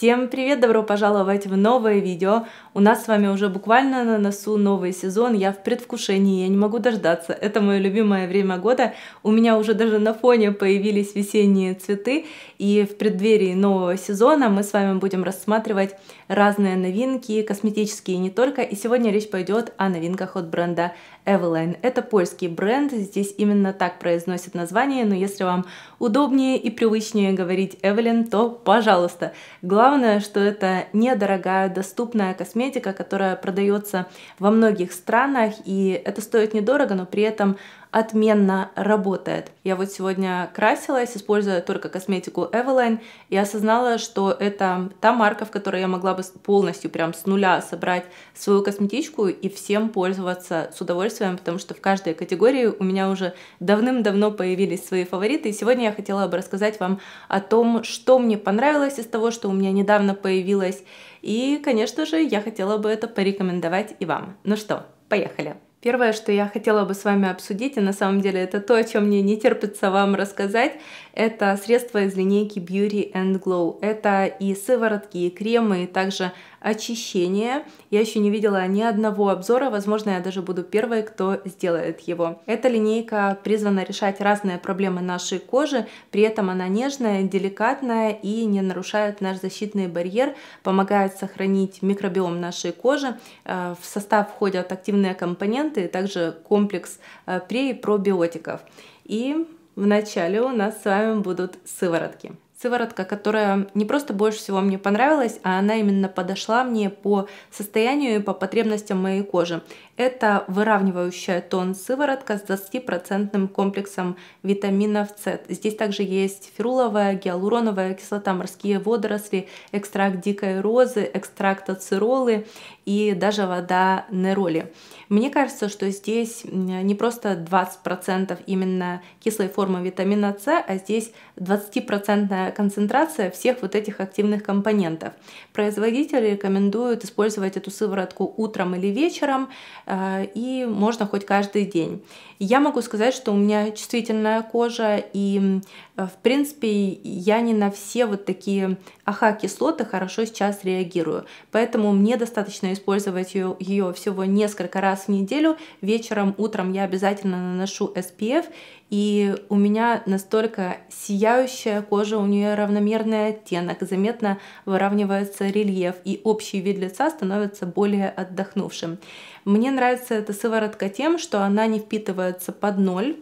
Всем привет, добро пожаловать в новое видео. У нас с вами уже буквально на носу новый сезон, я в предвкушении, я не могу дождаться. Это мое любимое время года, у меня уже даже на фоне появились весенние цветы, и в преддверии нового сезона мы с вами будем рассматривать разные новинки, косметические не только. И сегодня речь пойдет о новинках от бренда Eveline. Это польский бренд, здесь именно так произносят название, но если вам удобнее и привычнее говорить Evelyn, то пожалуйста. Главное, что это недорогая, доступная косметика, которая продается во многих странах, и это стоит недорого, но при этом отменно работает. Я вот сегодня красилась, используя только косметику Эвелайн, и осознала, что это та марка, в которой я могла бы полностью прям с нуля собрать свою косметичку и всем пользоваться с удовольствием, потому что в каждой категории у меня уже давным-давно появились свои фавориты, и сегодня я хотела бы рассказать вам о том, что мне понравилось из того, что у меня недавно появилось, и, конечно же, я хотела бы это порекомендовать и вам. Ну что, поехали! Первое, что я хотела бы с вами обсудить, и на самом деле это то, о чем мне не терпится вам рассказать, это средства из линейки Beauty and Glow. Это и сыворотки, и кремы, и также очищение. Я еще не видела ни одного обзора, возможно, я даже буду первой, кто сделает его. Эта линейка призвана решать разные проблемы нашей кожи, при этом она нежная, деликатная и не нарушает наш защитный барьер, помогает сохранить микробиом нашей кожи. Э, в состав входят активные компоненты, также комплекс э, пре и пробиотиков. И в начале у нас с вами будут сыворотки сыворотка, которая не просто больше всего мне понравилась, а она именно подошла мне по состоянию и по потребностям моей кожи. Это выравнивающая тон сыворотка с 20% комплексом витаминов С. Здесь также есть фируловая, гиалуроновая кислота, морские водоросли, экстракт дикой розы, экстракт ацеролы и даже вода Нероли. Мне кажется, что здесь не просто 20% именно кислой формы витамина С, а здесь 20% концентрация всех вот этих активных компонентов. Производители рекомендуют использовать эту сыворотку утром или вечером, э, и можно хоть каждый день. Я могу сказать, что у меня чувствительная кожа, и, э, в принципе, я не на все вот такие АХ-кислоты хорошо сейчас реагирую. Поэтому мне достаточно использовать ее, ее всего несколько раз в неделю. Вечером, утром я обязательно наношу SPF, и у меня настолько сияющая кожа, у нее равномерный оттенок, заметно выравнивается рельеф, и общий вид лица становится более отдохнувшим. Мне нравится эта сыворотка тем, что она не впитывается под ноль,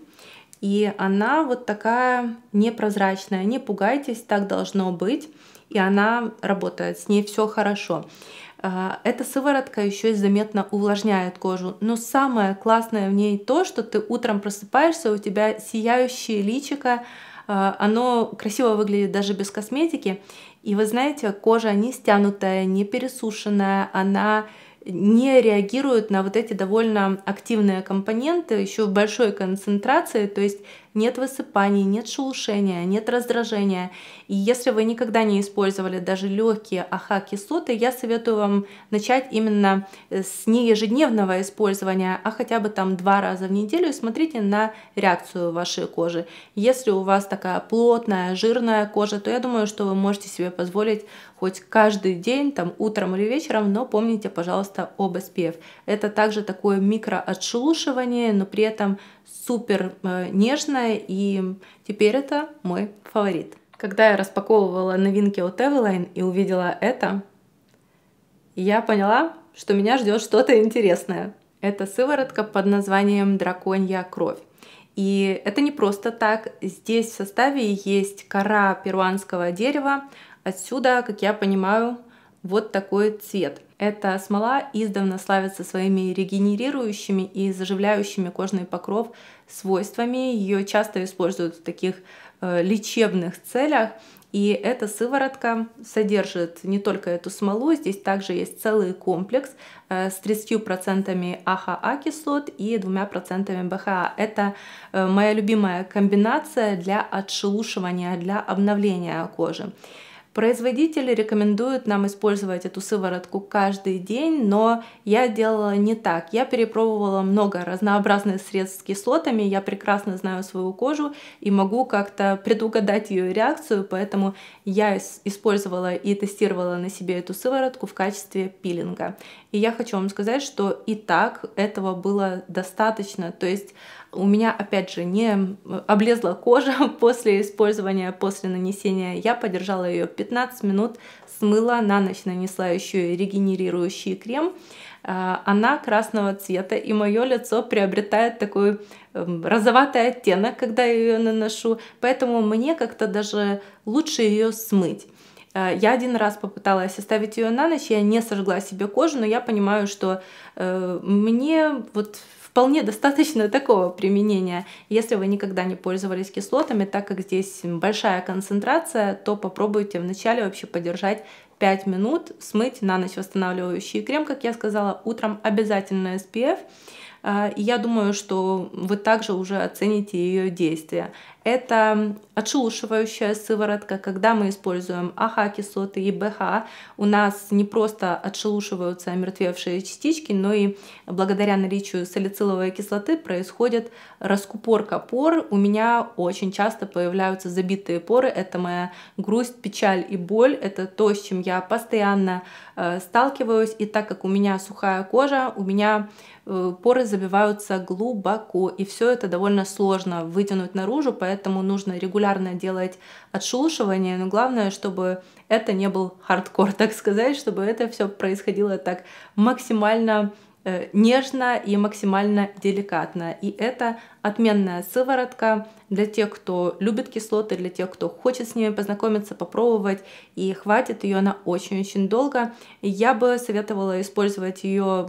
и она вот такая непрозрачная. Не пугайтесь, так должно быть. И она работает, с ней все хорошо. А, эта сыворотка еще и заметно увлажняет кожу. Но самое классное в ней то, что ты утром просыпаешься, у тебя сияющее личико, а, оно красиво выглядит даже без косметики. И вы знаете, кожа не стянутая, не пересушенная, она не реагирует на вот эти довольно активные компоненты еще в большой концентрации, то есть нет высыпаний, нет шелушения, нет раздражения. И если вы никогда не использовали даже легкие АХ-кислоты, я советую вам начать именно э, с не ежедневного использования, а хотя бы там два раза в неделю и смотрите на реакцию вашей кожи. Если у вас такая плотная, жирная кожа, то я думаю, что вы можете себе позволить хоть каждый день, там утром или вечером, но помните, пожалуйста, об SPF. Это также такое микроотшелушивание, но при этом супер э, нежная, и теперь это мой фаворит. Когда я распаковывала новинки от Эвелайн и увидела это, я поняла, что меня ждет что-то интересное. Это сыворотка под названием «Драконья кровь». И это не просто так. Здесь в составе есть кора перуанского дерева. Отсюда, как я понимаю, вот такой цвет. Эта смола издавна славится своими регенерирующими и заживляющими кожный покров свойствами. Ее часто используют в таких э, лечебных целях. И эта сыворотка содержит не только эту смолу, здесь также есть целый комплекс э, с 30% АХА-кислот и 2% БХА. Это э, моя любимая комбинация для отшелушивания, для обновления кожи. Производители рекомендуют нам использовать эту сыворотку каждый день, но я делала не так. Я перепробовала много разнообразных средств с кислотами, я прекрасно знаю свою кожу и могу как-то предугадать ее реакцию, поэтому я использовала и тестировала на себе эту сыворотку в качестве пилинга. И я хочу вам сказать, что и так этого было достаточно. То есть у меня, опять же, не облезла кожа после использования, после нанесения. Я подержала ее 15 минут, смыла, на ночь нанесла еще и регенерирующий крем. А, она красного цвета, и мое лицо приобретает такой эм, розоватый оттенок, когда я ее наношу. Поэтому мне как-то даже лучше ее смыть. А, я один раз попыталась оставить ее на ночь, я не сожгла себе кожу, но я понимаю, что э, мне вот вполне достаточно такого применения. Если вы никогда не пользовались кислотами, так как здесь большая концентрация, то попробуйте вначале вообще подержать 5 минут, смыть на ночь восстанавливающий крем, как я сказала, утром обязательно SPF. А, и я думаю, что вы также уже оцените ее действие. Это отшелушивающая сыворотка, когда мы используем АХ-кислоты и БХ, а. у нас не просто отшелушиваются омертвевшие частички, но и благодаря наличию салициловой кислоты происходит раскупорка пор. У меня очень часто появляются забитые поры. Это моя грусть, печаль и боль. Это то, с чем я постоянно э, сталкиваюсь. И так как у меня сухая кожа, у меня э, поры забиваются глубоко. И все это довольно сложно вытянуть наружу, поэтому поэтому нужно регулярно делать отшелушивание, но главное, чтобы это не был хардкор, так сказать, чтобы это все происходило так максимально э, нежно и максимально деликатно. И это отменная сыворотка для тех, кто любит кислоты, для тех, кто хочет с ними познакомиться, попробовать. И хватит ее она очень-очень долго. Я бы советовала использовать ее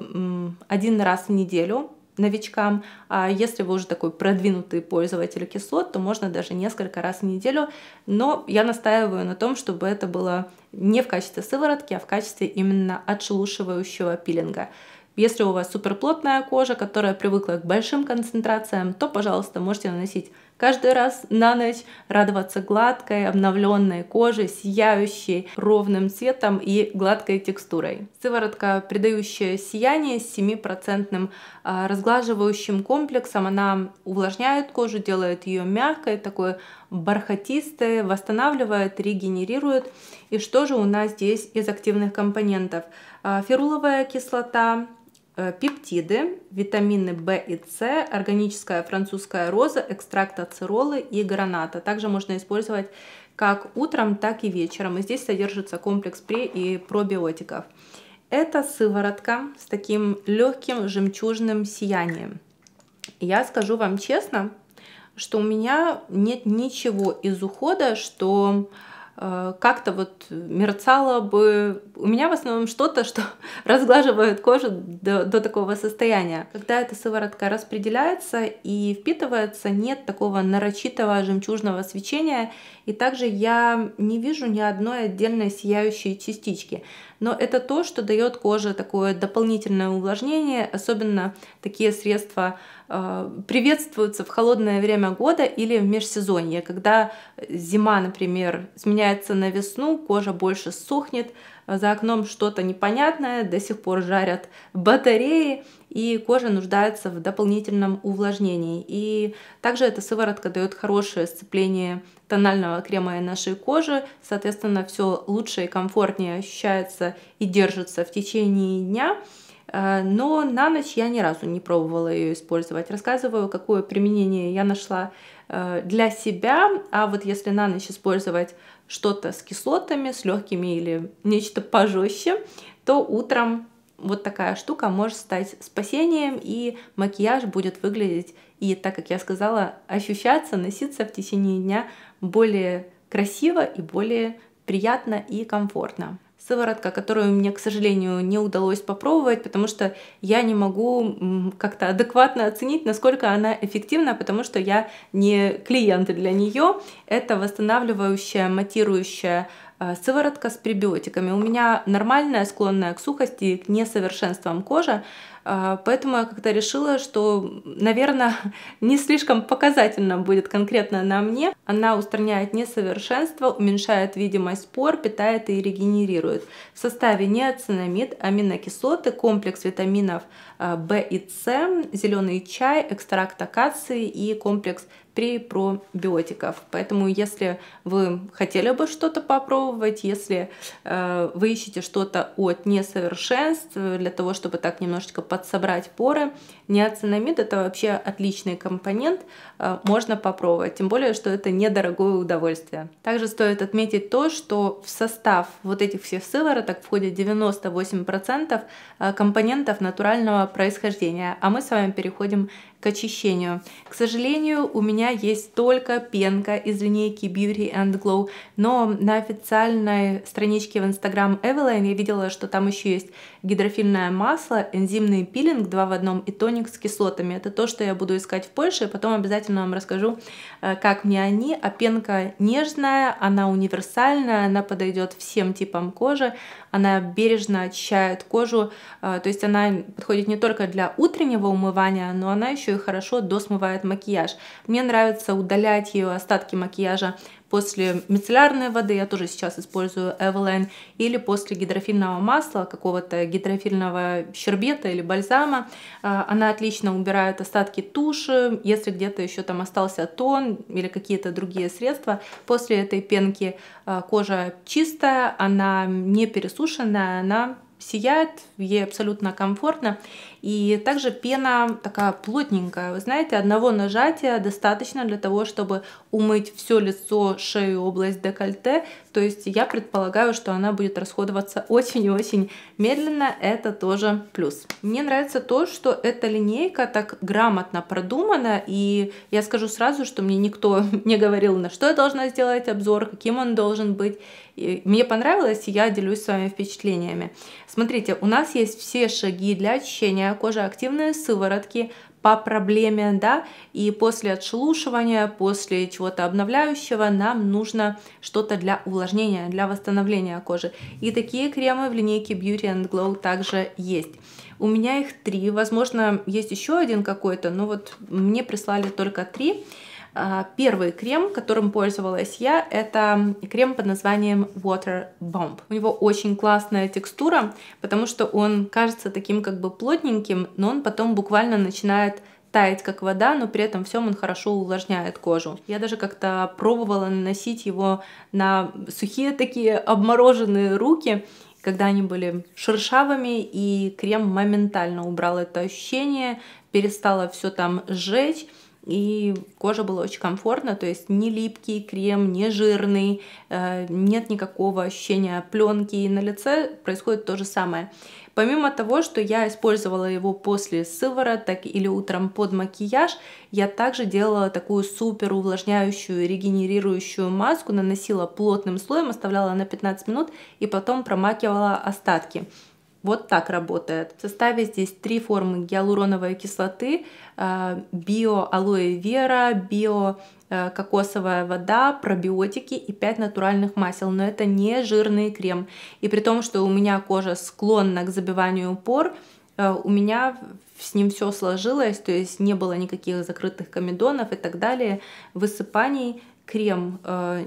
один раз в неделю новичкам. А если вы уже такой продвинутый пользователь кислот, то можно даже несколько раз в неделю. Но я настаиваю на том, чтобы это было не в качестве сыворотки, а в качестве именно отшелушивающего пилинга. Если у вас суперплотная кожа, которая привыкла к большим концентрациям, то, пожалуйста, можете наносить Каждый раз на ночь радоваться гладкой, обновленной коже, сияющей ровным цветом и гладкой текстурой. Сыворотка, придающая сияние с 7% а, разглаживающим комплексом, она увлажняет кожу, делает ее мягкой, такой бархатистой, восстанавливает, регенерирует. И что же у нас здесь из активных компонентов? А, фируловая кислота, Э, пептиды, витамины В и С, органическая французская роза, экстракт ацеролы и граната. Также можно использовать как утром, так и вечером. И здесь содержится комплекс пре и пробиотиков. Это сыворотка с таким легким жемчужным сиянием. Я скажу вам честно, что у меня нет ничего из ухода, что Э, как-то вот мерцало бы. У меня в основном что-то, что разглаживает кожу до, до такого состояния. Когда эта сыворотка распределяется и впитывается, нет такого нарочитого жемчужного свечения. И также я не вижу ни одной отдельной сияющей частички. Но это то, что дает коже такое дополнительное увлажнение, особенно такие средства Э, приветствуются в холодное время года или в межсезонье, когда зима, например, сменяется на весну, кожа больше сухнет, э, за окном что-то непонятное, до сих пор жарят батареи, и кожа нуждается в дополнительном увлажнении. И также эта сыворотка дает хорошее сцепление тонального крема и нашей кожи, соответственно, все лучше и комфортнее ощущается и держится в течение дня. Э, но на ночь я ни разу не пробовала ее использовать. Рассказываю, какое применение я нашла э, для себя, а вот если на ночь использовать что-то с кислотами, с легкими или нечто пожестче, то утром вот такая штука может стать спасением, и макияж будет выглядеть и, так как я сказала, ощущаться, носиться в течение дня более красиво и более приятно и комфортно сыворотка, которую мне, к сожалению, не удалось попробовать, потому что я не могу как-то адекватно оценить, насколько она эффективна, потому что я не клиент для нее. Это восстанавливающая, матирующая э, сыворотка с пребиотиками. У меня нормальная, склонная к сухости, к несовершенствам кожи. А, поэтому я как-то решила, что, наверное, не слишком показательно будет конкретно на мне. Она устраняет несовершенство, уменьшает видимость спор, питает и регенерирует. В составе неоцинамид, аминокислоты, комплекс витаминов В а, и С, зеленый чай, экстракт акации и комплекс индустрии пробиотиков. Поэтому, если вы хотели бы что-то попробовать, если э, вы ищете что-то от несовершенств э, для того, чтобы так немножечко подсобрать поры, Неоцинамид это вообще отличный компонент, э, можно попробовать, тем более, что это недорогое удовольствие. Также стоит отметить то, что в состав вот этих всех сывороток входит 98% э, компонентов натурального происхождения, а мы с вами переходим к очищению. К сожалению, у меня есть только пенка из линейки Beauty and Glow, но на официальной страничке в Instagram Eveline я видела, что там еще есть гидрофильное масло, энзимный пилинг 2 в одном и тоник с кислотами. Это то, что я буду искать в Польше, и потом обязательно вам расскажу, э, как мне они. А пенка нежная, она универсальная, она подойдет всем типам кожи, она бережно очищает кожу, э, то есть она подходит не только для утреннего умывания, но она еще и хорошо досмывает макияж. Мне нравится удалять ее остатки макияжа после мицеллярной воды, я тоже сейчас использую Эвелайн, или после гидрофильного масла, какого-то гидрофильного щербета или бальзама, а, она отлично убирает остатки туши, если где-то еще там остался тон или какие-то другие средства, после этой пенки а, кожа чистая, она не пересушенная, она сияет, ей абсолютно комфортно. И также пена такая плотненькая. Вы знаете, одного нажатия достаточно для того, чтобы умыть все лицо, шею, область декольте. То есть я предполагаю, что она будет расходоваться очень и очень медленно. Это тоже плюс. Мне нравится то, что эта линейка так грамотно продумана. И я скажу сразу, что мне никто не говорил, на что я должна сделать обзор, каким он должен быть мне понравилось, и я делюсь с вами впечатлениями. Смотрите, у нас есть все шаги для очищения кожи, активные сыворотки, по проблеме, да, и после отшелушивания, после чего-то обновляющего нам нужно что-то для увлажнения, для восстановления кожи. И такие кремы в линейке Beauty and Glow также есть. У меня их три, возможно, есть еще один какой-то, но вот мне прислали только три. А, первый крем, которым пользовалась я, это крем под названием Water Bomb. У него очень классная текстура, потому что он кажется таким как бы плотненьким, но он потом буквально начинает таять как вода, но при этом всем он хорошо увлажняет кожу. Я даже как-то пробовала наносить его на сухие такие обмороженные руки, когда они были шершавыми, и крем моментально убрал это ощущение, перестало все там сжечь, и кожа была очень комфортно, то есть не липкий крем, не жирный, э, нет никакого ощущения пленки, и на лице происходит то же самое. Помимо того, что я использовала его после сывороток или утром под макияж, я также делала такую супер увлажняющую, регенерирующую маску, наносила плотным слоем, оставляла на 15 минут и потом промакивала остатки. Вот так работает. В составе здесь три формы гиалуроновой кислоты, э, биоалоэ вера, био э, кокосовая вода, пробиотики и 5 натуральных масел, но это не жирный крем. И при том, что у меня кожа склонна к забиванию пор, э, у меня с ним все сложилось, то есть не было никаких закрытых комедонов и так далее, высыпаний. Крем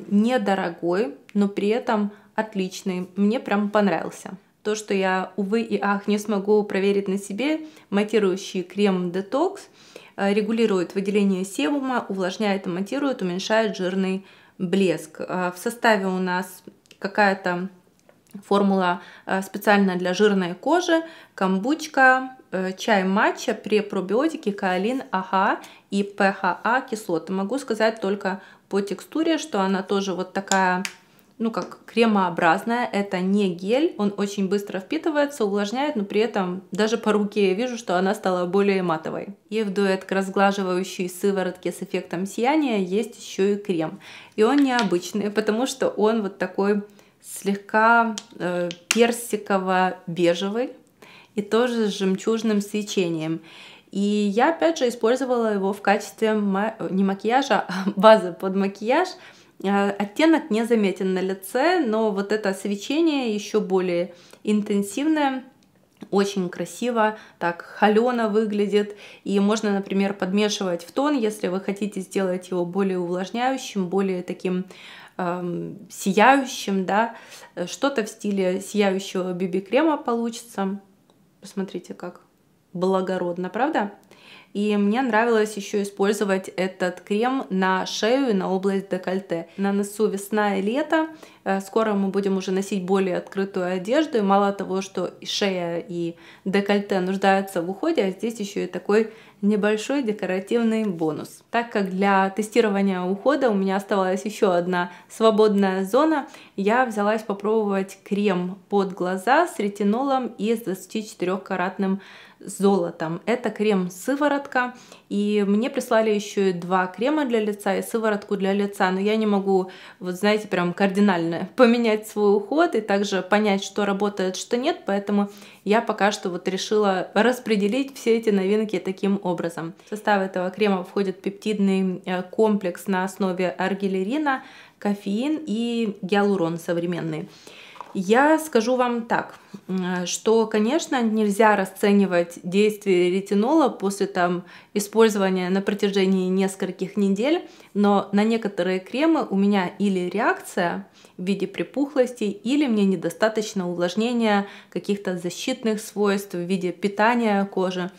недорогой, но при этом отличный. Мне прям понравился то, что я, увы и ах, не смогу проверить на себе, матирующий крем Detox э, регулирует выделение себума, увлажняет и матирует, уменьшает жирный блеск. Э, в составе у нас какая-то формула э, специально для жирной кожи, камбучка, чай матча, препробиотики, каолин, АГА и ПХА кислоты. Могу сказать только по текстуре, что она тоже вот такая ну, как кремообразная, это не гель, он очень быстро впитывается, увлажняет, но при этом даже по руке я вижу, что она стала более матовой. И в дуэт к разглаживающей сыворотке с эффектом сияния есть еще и крем. И он необычный, потому что он вот такой слегка э, персиково-бежевый и тоже с жемчужным свечением. И я опять же использовала его в качестве ма не макияжа, а базы под макияж, Э, оттенок не заметен на лице, но вот это свечение еще более интенсивное, очень красиво, так холено выглядит. И можно, например, подмешивать в тон, если вы хотите сделать его более увлажняющим, более таким эм, сияющим, да, что-то в стиле сияющего биби-крема получится. Посмотрите, как благородно, правда? И мне нравилось еще использовать этот крем на шею и на область декольте. На носу весна и лето. Э, скоро мы будем уже носить более открытую одежду. И мало того, что шея и декольте нуждаются в уходе, а здесь еще и такой небольшой декоративный бонус, так как для тестирования ухода у меня оставалась еще одна свободная зона, я взялась попробовать крем под глаза с ретинолом и с 24-каратным золотом. Это крем-сыворотка, и мне прислали еще и два крема для лица и сыворотку для лица, но я не могу, вот знаете, прям кардинально поменять свой уход и также понять, что работает, что нет, поэтому я пока что вот решила распределить все эти новинки таким образом. В состав этого крема входит пептидный э, комплекс на основе аргилерина, кофеин и гиалурон современный. Я скажу вам так, что, конечно, нельзя расценивать действие ретинола после там, использования на протяжении нескольких недель, но на некоторые кремы у меня или реакция, в виде припухлостей или мне недостаточно увлажнения каких-то защитных свойств в виде питания кожи.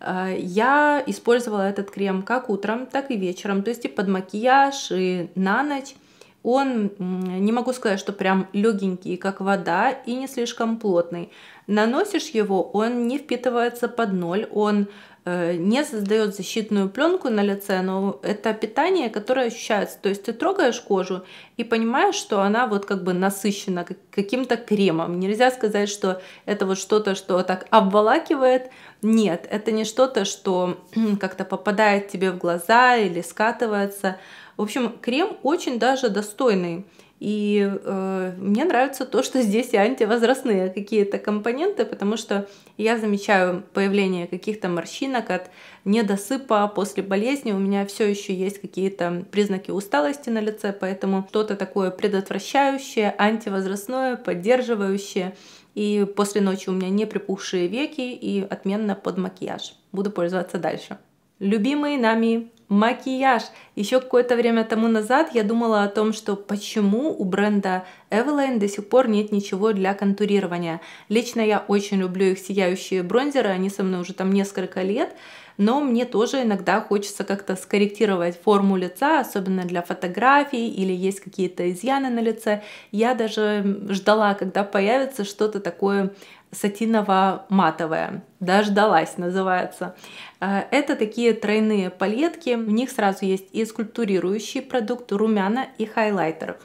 Э, я использовала этот крем как утром, так и вечером, то есть и под макияж, и на ночь. Он, не могу сказать, что прям легенький, как вода, и не слишком плотный. Наносишь его, он не впитывается под ноль, он э, не создает защитную пленку на лице, но это питание, которое ощущается. То есть ты трогаешь кожу и понимаешь, что она вот как бы насыщена каким-то кремом. Нельзя сказать, что это вот что-то, что так обволакивает. Нет, это не что-то, что как-то попадает тебе в глаза или скатывается. В общем, крем очень даже достойный. И э, мне нравится то, что здесь и антивозрастные какие-то компоненты, потому что я замечаю появление каких-то морщинок от недосыпа после болезни. У меня все еще есть какие-то признаки усталости на лице, поэтому что-то такое предотвращающее, антивозрастное, поддерживающее. И после ночи у меня не припухшие веки и отменно под макияж. Буду пользоваться дальше. Любимые нами макияж. Еще какое-то время тому назад я думала о том, что почему у бренда Эвелайн до сих пор нет ничего для контурирования. Лично я очень люблю их сияющие бронзеры, они со мной уже там несколько лет, но мне тоже иногда хочется как-то скорректировать форму лица, особенно для фотографий или есть какие-то изъяны на лице. Я даже ждала, когда появится что-то такое сатиново-матовая. Дождалась, называется. Э, это такие тройные палетки. В них сразу есть и скульптурирующий продукт, румяна и хайлайтер.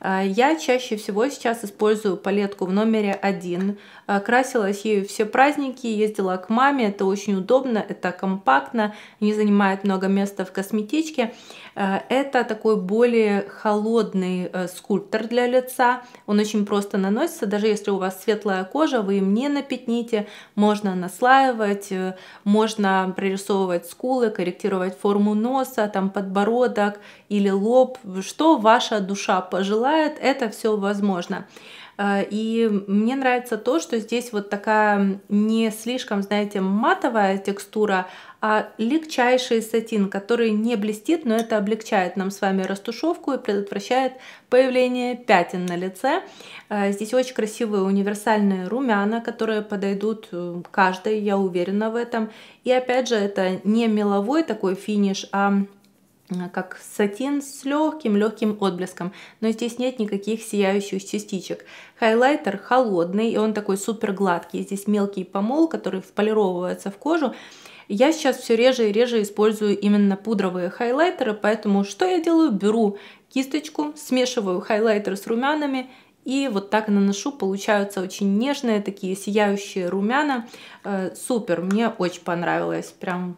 Э, я чаще всего сейчас использую палетку в номере 1 Э, красилась ею все праздники, ездила к маме, это очень удобно, это компактно, не занимает много места в косметичке. Э, это такой более холодный э, скульптор для лица, он очень просто наносится, даже если у вас светлая кожа, вы им не напятните, можно наслаивать, можно прорисовывать скулы, корректировать форму носа, там подбородок или лоб, что ваша душа пожелает, это все возможно. Э, и мне нравится то, что здесь вот такая не слишком, знаете, матовая текстура, а легчайший сатин, который не блестит, но это облегчает нам с вами растушевку и предотвращает появление пятен на лице. Э, здесь очень красивые универсальные румяна, которые подойдут э, каждой, я уверена в этом. И опять же, это не меловой такой финиш, а Э, как сатин с легким легким отблеском, но здесь нет никаких сияющих частичек. Хайлайтер холодный, и он такой супер гладкий. Здесь мелкий помол, который вполировывается в кожу. Я сейчас все реже и реже использую именно пудровые хайлайтеры, поэтому что я делаю? Беру кисточку, смешиваю хайлайтер с румянами и вот так наношу, получаются очень нежные такие сияющие румяна. Э, супер, мне очень понравилось, прям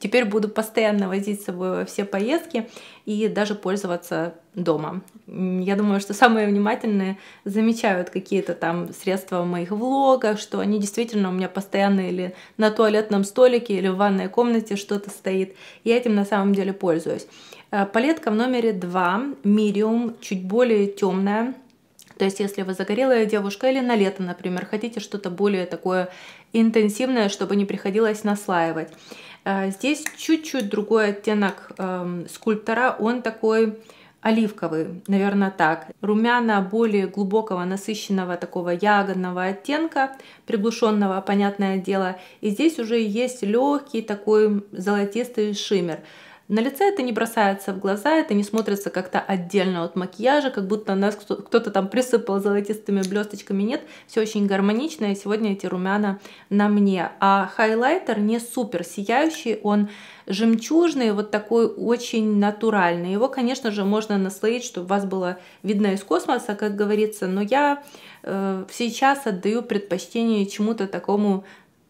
Теперь буду постоянно возить с собой во все поездки и даже пользоваться дома. Я думаю, что самые внимательные замечают какие-то там средства в моих влогах, что они действительно у меня постоянно или на туалетном столике, или в ванной комнате что-то стоит. Я этим на самом деле пользуюсь. Э, палетка в номере 2, Medium, чуть более темная. То есть, если вы загорелая девушка или на лето, например, хотите что-то более такое интенсивное, чтобы не приходилось наслаивать. А, здесь чуть-чуть другой оттенок эм, скульптора, он такой оливковый, наверное, так. Румяна более глубокого, насыщенного такого ягодного оттенка, приглушенного, понятное дело. И здесь уже есть легкий такой золотистый шиммер. На лице это не бросается в глаза, это не смотрится как-то отдельно от макияжа, как будто нас кто-то там присыпал золотистыми блесточками. Нет, все очень гармонично, и сегодня эти румяна на мне. А хайлайтер не супер сияющий, он жемчужный, вот такой очень натуральный. Его, конечно же, можно наслоить, чтобы вас было видно из космоса, как говорится, но я э, сейчас отдаю предпочтение чему-то такому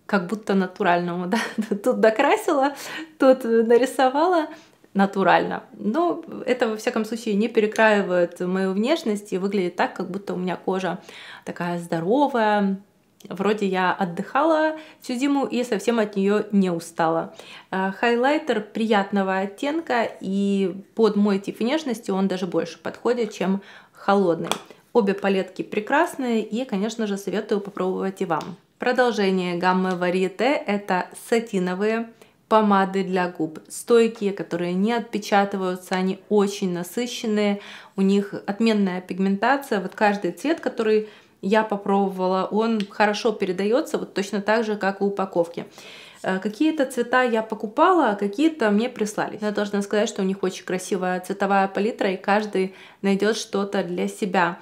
как будто натуральному, да, тут докрасила, тут нарисовала натурально. Но это, во всяком случае, не перекраивает мою внешность и выглядит так, как будто у меня кожа такая здоровая, Вроде я отдыхала всю зиму и совсем от нее не устала. Э, хайлайтер приятного оттенка и под мой тип внешности он даже больше подходит, чем холодный. Обе палетки прекрасные и, конечно же, советую попробовать и вам. Продолжение гаммы варьете – это сатиновые помады для губ, стойкие, которые не отпечатываются, они очень насыщенные, у них отменная пигментация, вот каждый цвет, который я попробовала, он хорошо передается, вот точно так же, как в упаковки. Э, какие-то цвета я покупала, а какие-то мне прислали. Я должна сказать, что у них очень красивая цветовая палитра, и каждый найдет что-то для себя.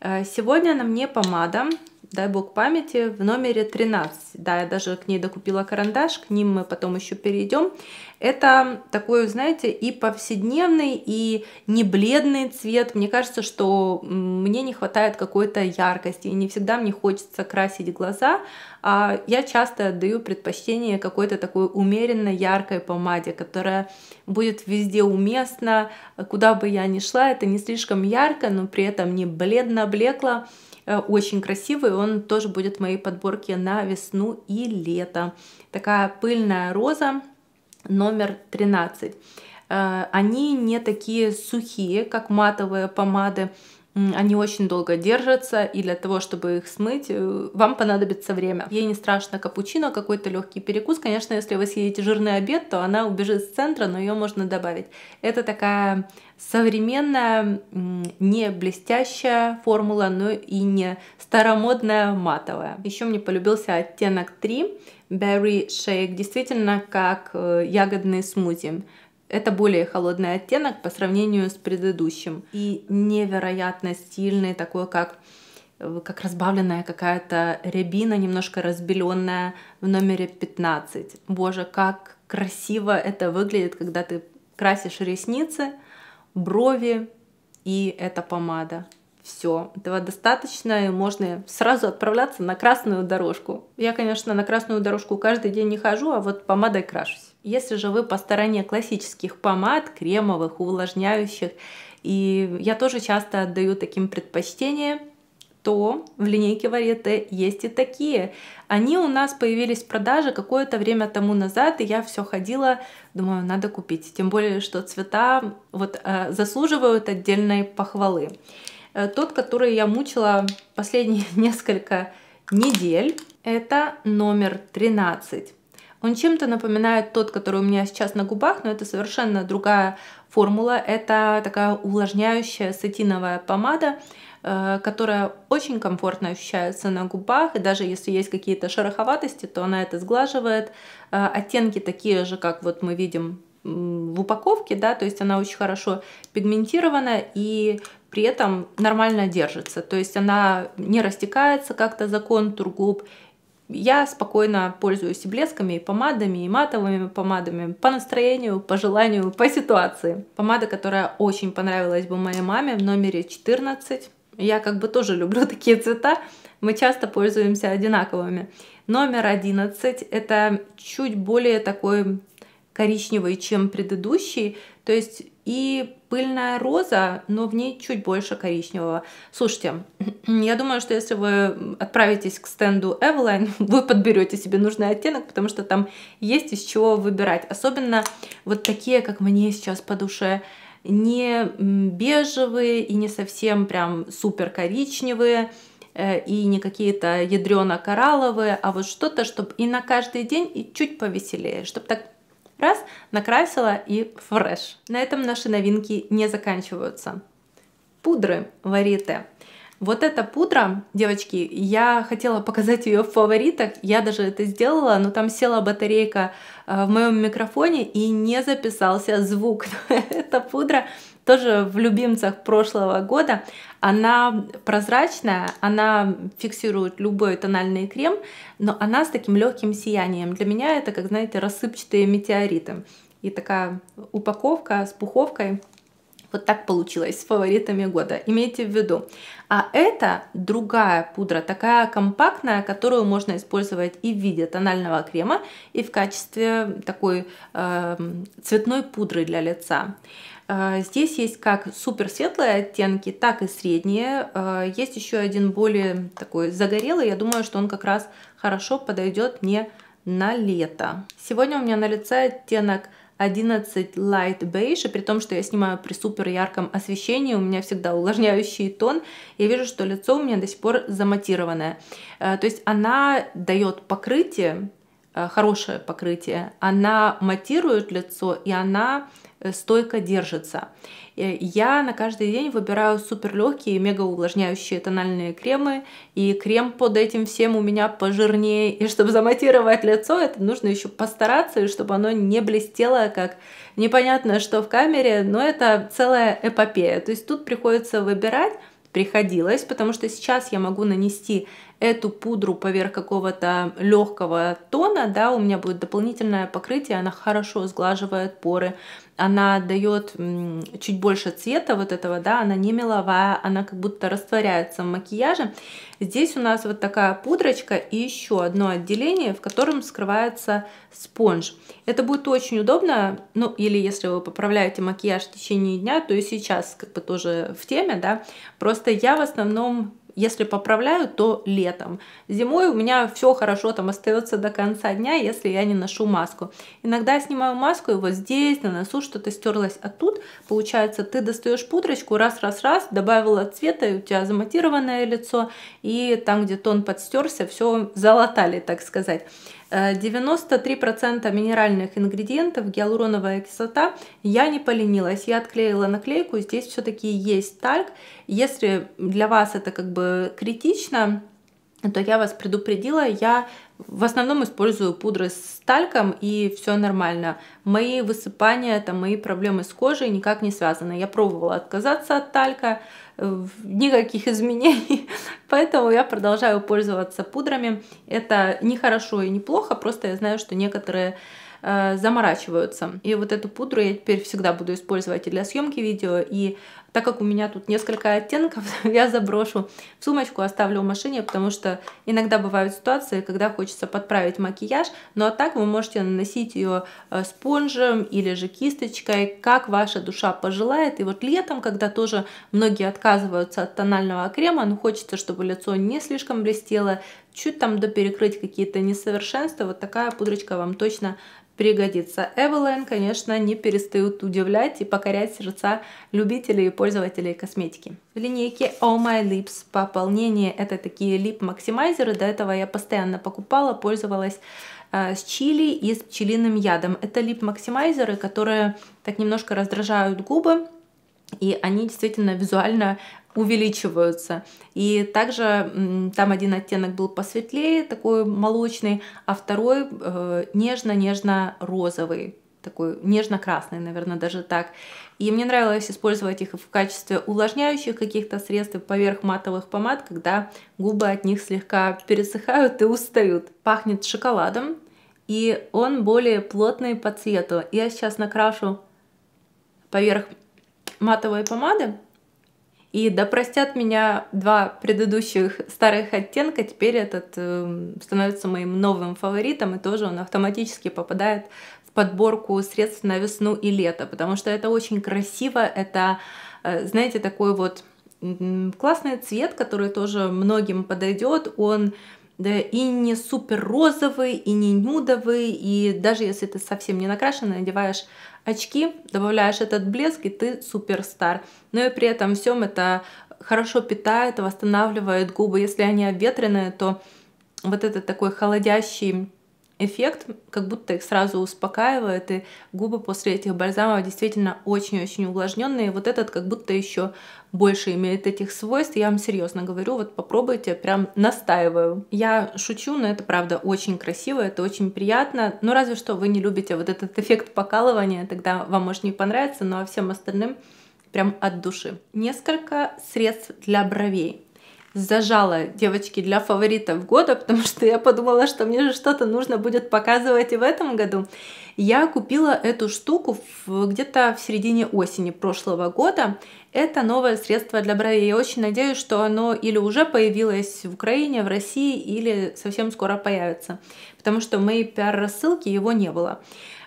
Э, сегодня на мне помада дай бог памяти, в номере 13. Да, я даже к ней докупила карандаш, к ним мы потом еще перейдем. Это такой, знаете, и повседневный, и не бледный цвет. Мне кажется, что мне не хватает какой-то яркости, и не всегда мне хочется красить глаза. А я часто отдаю предпочтение какой-то такой умеренно яркой помаде, которая будет везде уместна, куда бы я ни шла, это не слишком ярко, но при этом не бледно-блекло. Э, очень красивый, он тоже будет в моей подборке на весну и лето. Такая пыльная роза номер 13. Э, они не такие сухие, как матовые помады, они очень долго держатся, и для того, чтобы их смыть, э, вам понадобится время. Ей не страшно капучино, какой-то легкий перекус. Конечно, если вы съедите жирный обед, то она убежит с центра, но ее можно добавить. Это такая современная, не блестящая формула, но и не старомодная матовая. Еще мне полюбился оттенок 3, Berry Shake, действительно как э, ягодный смузи. Это более холодный оттенок по сравнению с предыдущим. И невероятно стильный, такой как э, как разбавленная какая-то рябина, немножко разбеленная в номере 15. Боже, как красиво это выглядит, когда ты красишь ресницы, брови и эта помада. Все, этого достаточно, и можно сразу отправляться на красную дорожку. Я, конечно, на красную дорожку каждый день не хожу, а вот помадой крашусь. Если же вы по стороне классических помад, кремовых, увлажняющих, и я тоже часто отдаю таким предпочтение, то в линейке Варьете есть и такие. Они у нас появились в продаже какое-то время тому назад, и я все ходила, думаю, надо купить. Тем более, что цвета вот э, заслуживают отдельной похвалы. Э, тот, который я мучила последние несколько недель, это номер 13. Он чем-то напоминает тот, который у меня сейчас на губах, но это совершенно другая формула. Это такая увлажняющая сатиновая помада, э, которая очень комфортно ощущается на губах, и даже если есть какие-то шероховатости, то она это сглаживает. Э, оттенки такие же, как вот мы видим в упаковке, да, то есть она очень хорошо пигментирована и при этом нормально держится, то есть она не растекается как-то за контур губ я спокойно пользуюсь и блесками, и помадами, и матовыми помадами по настроению, по желанию, по ситуации. Помада, которая очень понравилась бы моей маме в номере 14. Я как бы тоже люблю такие цвета, мы часто пользуемся одинаковыми. Номер 11 это чуть более такой коричневый, чем предыдущий, то есть и пыльная роза, но в ней чуть больше коричневого. Слушайте, я думаю, что если вы отправитесь к стенду Эвелайн, вы подберете себе нужный оттенок, потому что там есть из чего выбирать. Особенно вот такие, как мне сейчас по душе, не бежевые и не совсем прям супер коричневые, э, и не какие-то ядрено-коралловые, а вот что-то, чтобы и на каждый день, и чуть повеселее, чтобы так Раз, накрасила и фреш. На этом наши новинки не заканчиваются. Пудры варите. Вот эта пудра, девочки, я хотела показать ее в фаворитах, я даже это сделала, но там села батарейка э, в моем микрофоне и не записался звук. Эта пудра тоже в любимцах прошлого года. Она прозрачная, она фиксирует любой тональный крем, но она с таким легким сиянием. Для меня это, как знаете, рассыпчатые метеориты. И такая упаковка с пуховкой. Вот так получилось с фаворитами года. Имейте в виду. А это другая пудра, такая компактная, которую можно использовать и в виде тонального крема, и в качестве такой э, цветной пудры для лица. А, здесь есть как суперсветлые оттенки, так и средние. А, есть еще один более такой загорелый. Я думаю, что он как раз хорошо подойдет мне на лето. Сегодня у меня на лице оттенок 11 Light Beige, и при том, что я снимаю при супер ярком освещении, у меня всегда увлажняющий тон, я вижу, что лицо у меня до сих пор заматированное. А, то есть она дает покрытие, Э, хорошее покрытие, она матирует лицо и она э, стойко держится. Э, я на каждый день выбираю супер легкие мега увлажняющие тональные кремы, и крем под этим всем у меня пожирнее, и чтобы заматировать лицо, это нужно еще постараться, и чтобы оно не блестело, как непонятно что в камере, но это целая эпопея. То есть тут приходится выбирать, приходилось, потому что сейчас я могу нанести эту пудру поверх какого-то легкого тона, да, у меня будет дополнительное покрытие, она хорошо сглаживает поры, она дает чуть больше цвета вот этого, да, она не меловая, она как будто растворяется в макияже. Здесь у нас вот такая пудрочка и еще одно отделение, в котором скрывается спонж. Это будет очень удобно, ну или если вы поправляете макияж в течение дня, то и сейчас как бы тоже в теме, да, просто я в основном если поправляю, то летом. Зимой у меня все хорошо там остается до конца дня, если я не ношу маску. Иногда я снимаю маску, и вот здесь на носу что-то стерлось, а тут получается ты достаешь пудрочку, раз-раз-раз, добавила цвета, и у тебя заматированное лицо, и там, где тон подстерся, все залатали, так сказать. 93% э, минеральных ингредиентов, гиалуроновая кислота. Я не поленилась, я отклеила наклейку, здесь все-таки есть тальк. Если для вас это как бы критично, то я вас предупредила, я в основном использую пудры с тальком, и все нормально. Мои высыпания, это мои проблемы с кожей никак не связаны. Я пробовала отказаться от талька, э, никаких изменений, поэтому я продолжаю пользоваться пудрами. Это не хорошо и не плохо, просто я знаю, что некоторые э, заморачиваются. И вот эту пудру я теперь всегда буду использовать и для съемки видео, и так как у меня тут несколько оттенков, я заброшу в сумочку, оставлю в машине, потому что иногда бывают ситуации, когда хочется подправить макияж, но ну, а так вы можете наносить ее э, спонжем или же кисточкой, как ваша душа пожелает. И вот летом, когда тоже многие отказываются от тонального крема, но хочется, чтобы лицо не слишком блестело, чуть там доперекрыть какие-то несовершенства, вот такая пудрочка вам точно пригодится. Эвелайн, конечно, не перестают удивлять и покорять сердца любителей и пользователей косметики. В линейке Oh My Lips пополнение это такие лип-максимайзеры. До этого я постоянно покупала, пользовалась э, с чили и с пчелиным ядом. Это лип-максимайзеры, которые так немножко раздражают губы, и они действительно визуально увеличиваются. И также там один оттенок был посветлее, такой молочный, а второй э, нежно-нежно-розовый, такой нежно-красный, наверное, даже так. И мне нравилось использовать их в качестве увлажняющих каких-то средств поверх матовых помад, когда губы от них слегка пересыхают и устают. Пахнет шоколадом, и он более плотный по цвету. Я сейчас накрашу поверх матовые помады. И да простят меня два предыдущих старых оттенка, теперь этот э, становится моим новым фаворитом, и тоже он автоматически попадает в подборку средств на весну и лето, потому что это очень красиво, это, э, знаете, такой вот классный цвет, который тоже многим подойдет, он да, и не супер розовый, и не нюдовый, и даже если ты совсем не накрашена, надеваешь очки, добавляешь этот блеск, и ты суперстар. Но и при этом всем это хорошо питает, восстанавливает губы. Если они обветренные, то вот этот такой холодящий эффект, как будто их сразу успокаивает, и губы после этих бальзамов действительно очень-очень увлажненные. Вот этот как будто еще больше имеет этих свойств. Я вам серьезно говорю, вот попробуйте, прям настаиваю. Я шучу, но это правда очень красиво, это очень приятно. Но ну, разве что вы не любите вот этот эффект покалывания, тогда вам может не понравиться. но ну, а всем остальным прям от души. Несколько средств для бровей зажала девочки для фаворитов года, потому что я подумала, что мне же что-то нужно будет показывать и в этом году. Я купила эту штуку где-то в середине осени прошлого года. Это новое средство для бровей. Я очень надеюсь, что оно или уже появилось в Украине, в России, или совсем скоро появится, потому что в моей пиар-рассылке его не было.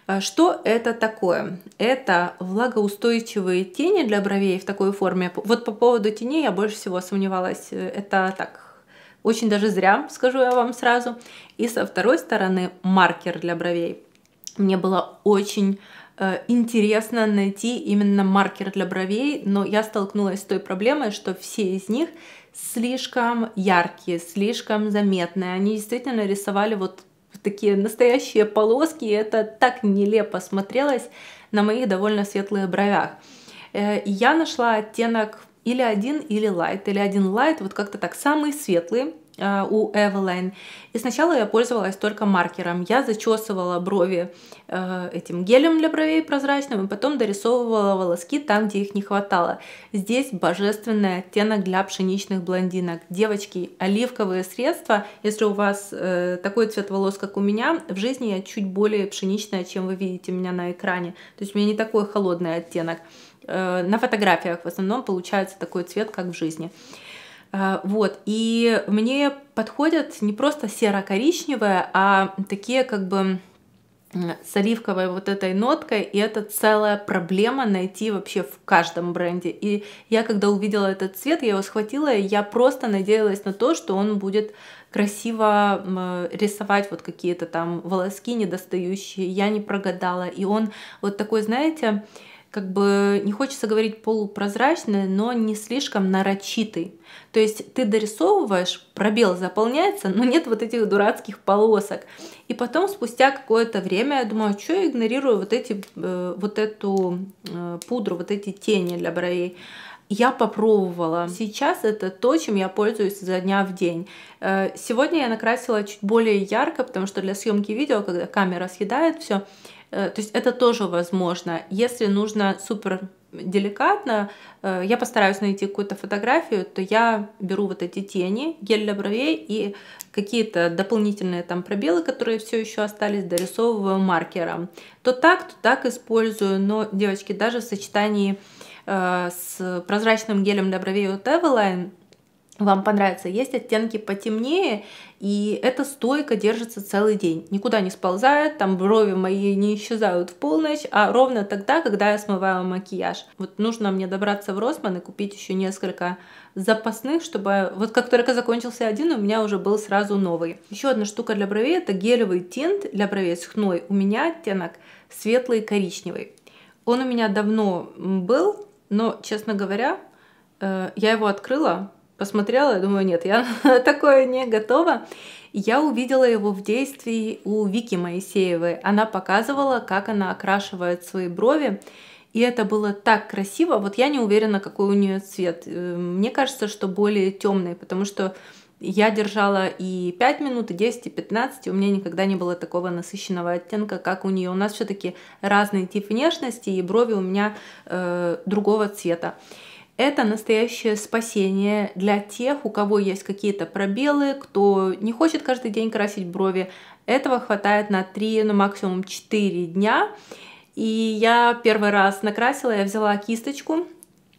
А что это такое? Это влагоустойчивые тени для бровей в такой форме. Вот по поводу теней я больше всего сомневалась. Это так, очень даже зря, скажу я вам сразу. И со второй стороны маркер для бровей. Мне было очень э, интересно найти именно маркер для бровей, но я столкнулась с той проблемой, что все из них слишком яркие, слишком заметные. Они действительно рисовали вот такие настоящие полоски, и это так нелепо смотрелось на моих довольно светлых бровях. Э, я нашла оттенок или один, или light или один light вот как-то так, самый светлый, Э, у Эвелайн. И сначала я пользовалась только маркером. Я зачесывала брови э, этим гелем для бровей прозрачным, и потом дорисовывала волоски там, где их не хватало. Здесь божественный оттенок для пшеничных блондинок. Девочки, оливковые средства, если у вас э, такой цвет волос, как у меня, в жизни я чуть более пшеничная, чем вы видите меня на экране. То есть у меня не такой холодный оттенок. Э, на фотографиях в основном получается такой цвет, как в жизни. А, вот, и мне подходят не просто серо-коричневые, а такие как бы с оливковой вот этой ноткой, и это целая проблема найти вообще в каждом бренде. И я, когда увидела этот цвет, я его схватила, и я просто надеялась на то, что он будет красиво рисовать вот какие-то там волоски недостающие, я не прогадала. И он вот такой, знаете, как бы не хочется говорить полупрозрачный, но не слишком нарочитый. То есть ты дорисовываешь, пробел заполняется, но нет вот этих дурацких полосок. И потом спустя какое-то время я думаю, а что я игнорирую вот, эти, э, вот эту э, пудру, вот эти тени для бровей я попробовала. Сейчас это то, чем я пользуюсь за дня в день. Э, сегодня я накрасила чуть более ярко, потому что для съемки видео, когда камера съедает все, Э, то есть это тоже возможно. Если нужно супер деликатно, э, я постараюсь найти какую-то фотографию, то я беру вот эти тени, гель для бровей и какие-то дополнительные там пробелы, которые все еще остались, дорисовываю маркером. То так, то так использую, но, девочки, даже в сочетании э, с прозрачным гелем для бровей от Eveline вам понравится. Есть оттенки потемнее, и эта стойка держится целый день. Никуда не сползает, там брови мои не исчезают в полночь, а ровно тогда, когда я смываю макияж. Вот нужно мне добраться в Росман и купить еще несколько запасных, чтобы вот как только закончился один, у меня уже был сразу новый. Еще одна штука для бровей, это гелевый тинт для бровей с хной. У меня оттенок светлый коричневый. Он у меня давно был, но, честно говоря, э, я его открыла, посмотрела, я думаю, нет, я такое не готова. Я увидела его в действии у Вики Моисеевой. Она показывала, как она окрашивает свои брови. И это было так красиво. Вот я не уверена, какой у нее цвет. Э, мне кажется, что более темный, потому что я держала и 5 минут, и 10, и 15. У меня никогда не было такого насыщенного оттенка, как у нее. У нас все-таки разный тип внешности, и брови у меня э, другого цвета. Это настоящее спасение для тех, у кого есть какие-то пробелы, кто не хочет каждый день красить брови. Этого хватает на 3, ну максимум 4 дня. И я первый раз накрасила, я взяла кисточку,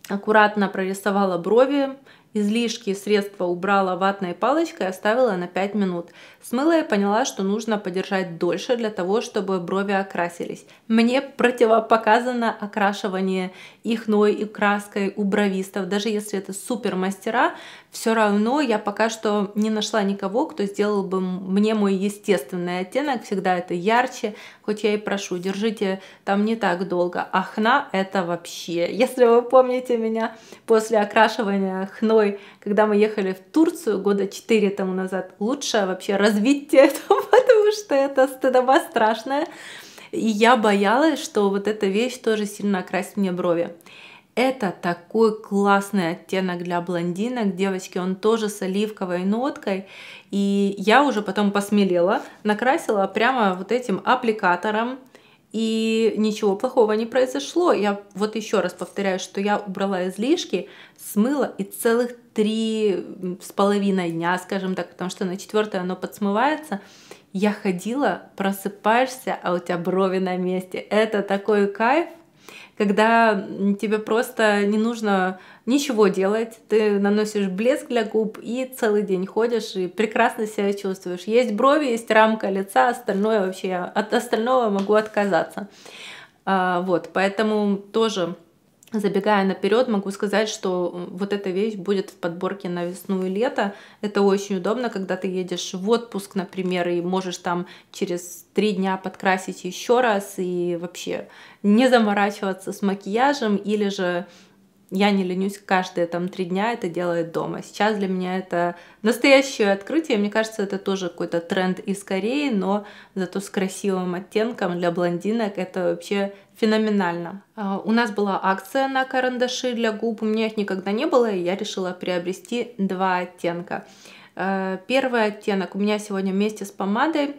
аккуратно прорисовала брови, Излишки средства убрала ватной палочкой и оставила на 5 минут. Смыла и поняла, что нужно подержать дольше для того, чтобы брови окрасились. Мне противопоказано окрашивание ихной и краской у бровистов, даже если это супер мастера, все равно я пока что не нашла никого, кто сделал бы мне мой естественный оттенок. Всегда это ярче, хоть я и прошу, держите там не так долго. А хна это вообще. Если вы помните меня после окрашивания хной, когда мы ехали в Турцию года 4 тому назад, лучше вообще развитие этого, потому что это стыдоба страшная. И я боялась, что вот эта вещь тоже сильно окрасит мне брови. Это такой классный оттенок для блондинок. Девочки, он тоже с оливковой ноткой. И я уже потом посмелела, накрасила прямо вот этим аппликатором. И ничего плохого не произошло. Я вот еще раз повторяю, что я убрала излишки, смыла и целых три с половиной дня, скажем так, потому что на четвертое оно подсмывается. Я ходила, просыпаешься, а у тебя брови на месте. Это такой кайф когда тебе просто не нужно ничего делать, ты наносишь блеск для губ и целый день ходишь и прекрасно себя чувствуешь. Есть брови, есть рамка лица, остальное вообще, от остального могу отказаться. А, вот, поэтому тоже Забегая наперед, могу сказать, что вот эта вещь будет в подборке на весну и лето. Это очень удобно, когда ты едешь в отпуск, например, и можешь там через три дня подкрасить еще раз и вообще не заморачиваться с макияжем или же я не ленюсь каждые там три дня это делает дома. Сейчас для меня это настоящее открытие. Мне кажется, это тоже какой-то тренд из Кореи, но зато с красивым оттенком для блондинок это вообще феноменально. А, у нас была акция на карандаши для губ, у меня их никогда не было, и я решила приобрести два оттенка. А, первый оттенок у меня сегодня вместе с помадой,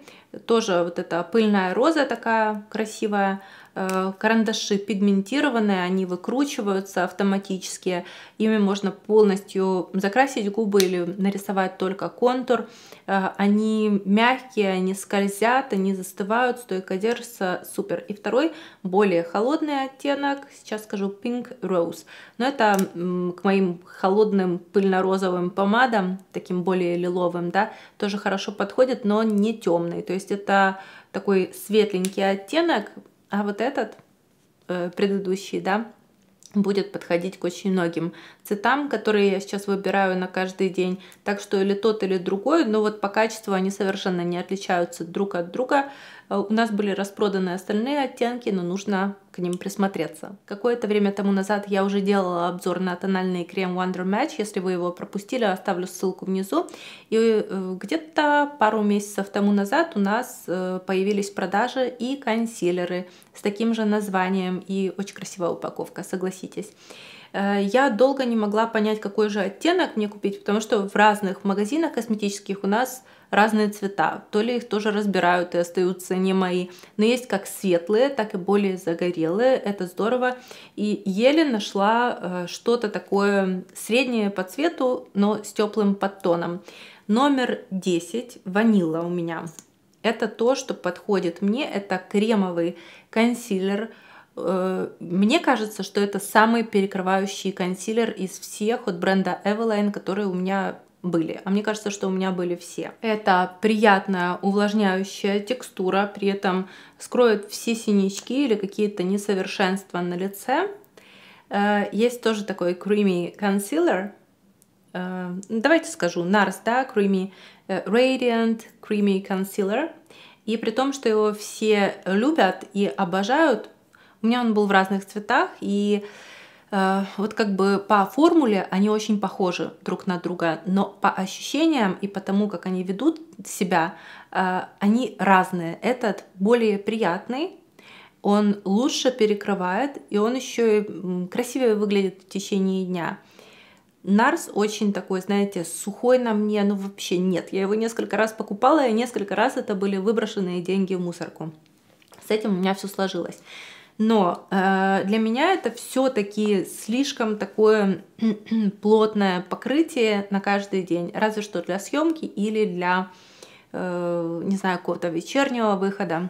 тоже вот эта пыльная роза такая красивая, Э, карандаши пигментированные, они выкручиваются автоматически. Ими можно полностью закрасить губы или нарисовать только контур. Э, они мягкие, они скользят, они застывают, стойко держатся, супер. И второй, более холодный оттенок, сейчас скажу Pink Rose. Но это к моим холодным пыльно-розовым помадам, таким более лиловым, да, тоже хорошо подходит, но не темный. То есть это такой светленький оттенок, а вот этот э, предыдущий, да, будет подходить к очень многим цветам, которые я сейчас выбираю на каждый день. Так что или тот, или другой, но вот по качеству они совершенно не отличаются друг от друга. Э, у нас были распроданы остальные оттенки, но нужно к ним присмотреться. Какое-то время тому назад я уже делала обзор на тональный крем Wonder Match. Если вы его пропустили, оставлю ссылку внизу. И э, где-то пару месяцев тому назад у нас э, появились продажи и консилеры с таким же названием. И очень красивая упаковка, согласитесь. Я долго не могла понять, какой же оттенок мне купить, потому что в разных магазинах косметических у нас разные цвета. То ли их тоже разбирают и остаются не мои. Но есть как светлые, так и более загорелые. Это здорово. И еле нашла э, что-то такое среднее по цвету, но с теплым подтоном. Номер 10. Ванила у меня. Это то, что подходит мне. Это кремовый консилер э, мне кажется, что это самый перекрывающий консилер из всех от бренда Eveline, который у меня были. А мне кажется, что у меня были все. Это приятная увлажняющая текстура, при этом скроет все синячки или какие-то несовершенства на лице. Э, есть тоже такой Creamy Concealer. Э, давайте скажу, NARS, да, Creamy э, Radiant Creamy Concealer. И при том, что его все любят и обожают, у меня он был в разных цветах, и Э, вот как бы по формуле они очень похожи друг на друга, но по ощущениям и по тому, как они ведут себя, э, они разные. Этот более приятный, он лучше перекрывает, и он еще и красивее выглядит в течение дня. Нарс очень такой, знаете, сухой на мне, ну вообще нет. Я его несколько раз покупала, и несколько раз это были выброшенные деньги в мусорку. С этим у меня все сложилось. Но э, для меня это все-таки слишком такое плотное покрытие на каждый день, разве что для съемки или для, э, не знаю, какого-то вечернего выхода.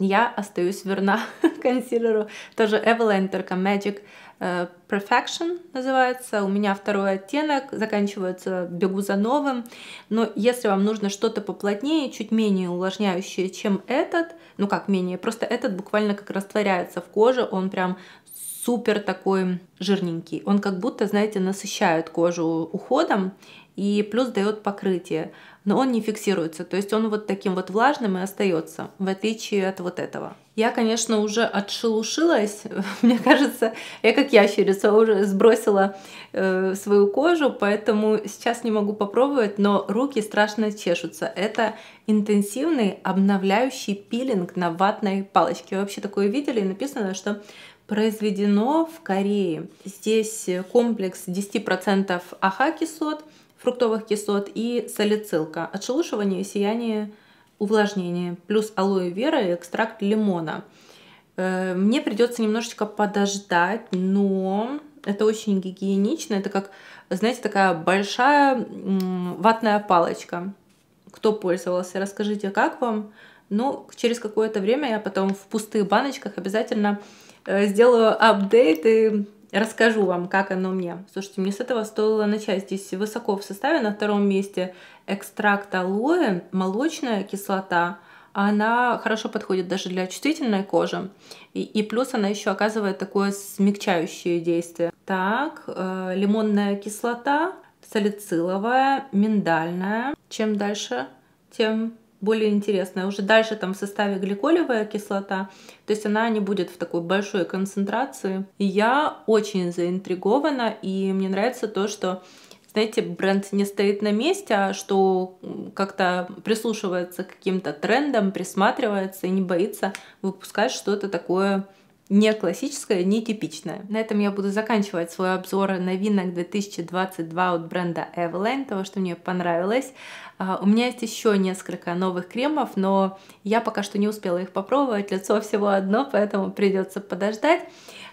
Я остаюсь верна консилеру, тоже Evelyn, только Magic Э, perfection называется. У меня второй оттенок, заканчивается «Бегу за новым». Но если вам нужно что-то поплотнее, чуть менее увлажняющее, чем этот, ну как менее, просто этот буквально как растворяется в коже, он прям супер такой жирненький. Он как будто, знаете, насыщает кожу уходом и плюс дает покрытие, но он не фиксируется, то есть он вот таким вот влажным и остается, в отличие от вот этого. Я, конечно, уже отшелушилась, мне кажется, я как ящерица уже сбросила э, свою кожу, поэтому сейчас не могу попробовать, но руки страшно чешутся. Это интенсивный обновляющий пилинг на ватной палочке. Вы вообще такое видели? написано, что произведено в Корее. Здесь комплекс 10% АХ-кислот, фруктовых кислот и салицилка, отшелушивание, сияние, увлажнение, плюс алоэ вера и экстракт лимона. Э, мне придется немножечко подождать, но это очень гигиенично. Это как, знаете, такая большая ватная палочка. Кто пользовался, расскажите, как вам. Но через какое-то время я потом в пустых баночках обязательно э, сделаю апдейт и расскажу вам, как оно мне. Слушайте, мне с этого стоило начать. Здесь высоко в составе, на втором месте экстракт алоэ, молочная кислота. Она хорошо подходит даже для чувствительной кожи. И, и плюс она еще оказывает такое смягчающее действие. Так, э, лимонная кислота, салициловая, миндальная. Чем дальше, тем более интересная. Уже дальше там в составе гликолевая кислота, то есть она не будет в такой большой концентрации. И я очень заинтригована, и мне нравится то, что знаете, бренд не стоит на месте, а что как-то прислушивается к каким-то трендам, присматривается и не боится выпускать что-то такое не классическое, не типичное. На этом я буду заканчивать свой обзор новинок 2022 от бренда Eveline, того, что мне понравилось. А, у меня есть еще несколько новых кремов, но я пока что не успела их попробовать, лицо всего одно, поэтому придется подождать.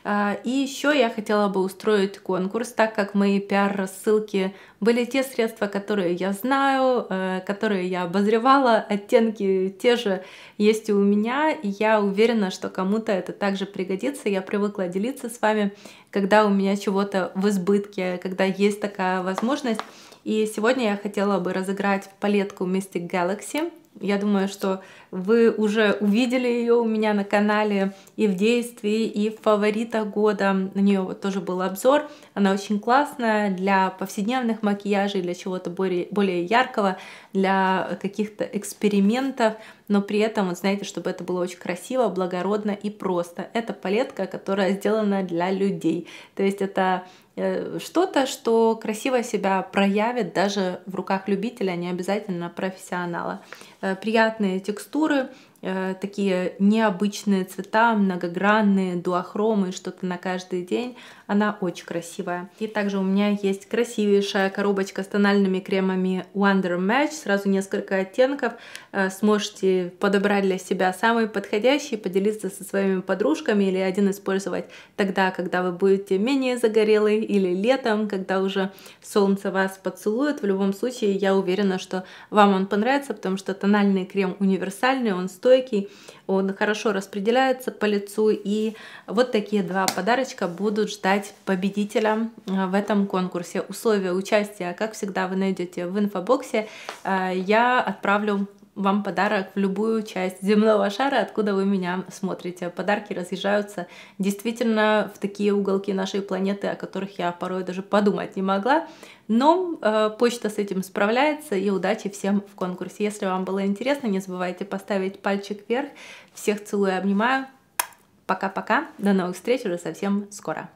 А, и еще я хотела бы устроить конкурс, так как мои пиар-рассылки были те средства, которые я знаю, э, которые я обозревала, оттенки те же есть и у меня, и я уверена, что кому-то это также пригодится. Я привыкла делиться с вами, когда у меня чего-то в избытке, когда есть такая возможность. И сегодня я хотела бы разыграть палетку Mystic Galaxy. Я думаю, что вы уже увидели ее у меня на канале и в действии, и в фаворитах года. На нее вот тоже был обзор. Она очень классная для повседневных макияжей, для чего-то более, более яркого, для каких-то экспериментов, но при этом, вот знаете, чтобы это было очень красиво, благородно и просто. Это палетка, которая сделана для людей. То есть это э, что-то, что красиво себя проявит даже в руках любителя, а не обязательно профессионала. Э, приятные текстуры, kultury Э, такие необычные цвета, многогранные, дуохромы, что-то на каждый день. Она очень красивая. И также у меня есть красивейшая коробочка с тональными кремами Wonder Match, сразу несколько оттенков. Э, сможете подобрать для себя самый подходящий, поделиться со своими подружками или один использовать тогда, когда вы будете менее загорелы или летом, когда уже солнце вас поцелует. В любом случае, я уверена, что вам он понравится, потому что тональный крем универсальный, он стоит стойкий, он хорошо распределяется по лицу. И вот такие два подарочка будут ждать победителя э, в этом конкурсе. Условия участия, как всегда, вы найдете в инфобоксе. Э, я отправлю вам подарок в любую часть земного шара, откуда вы меня смотрите. Подарки разъезжаются действительно в такие уголки нашей планеты, о которых я порой даже подумать не могла. Но э, почта с этим справляется, и удачи всем в конкурсе. Если вам было интересно, не забывайте поставить пальчик вверх. Всех целую и обнимаю. Пока-пока. До новых встреч уже совсем скоро.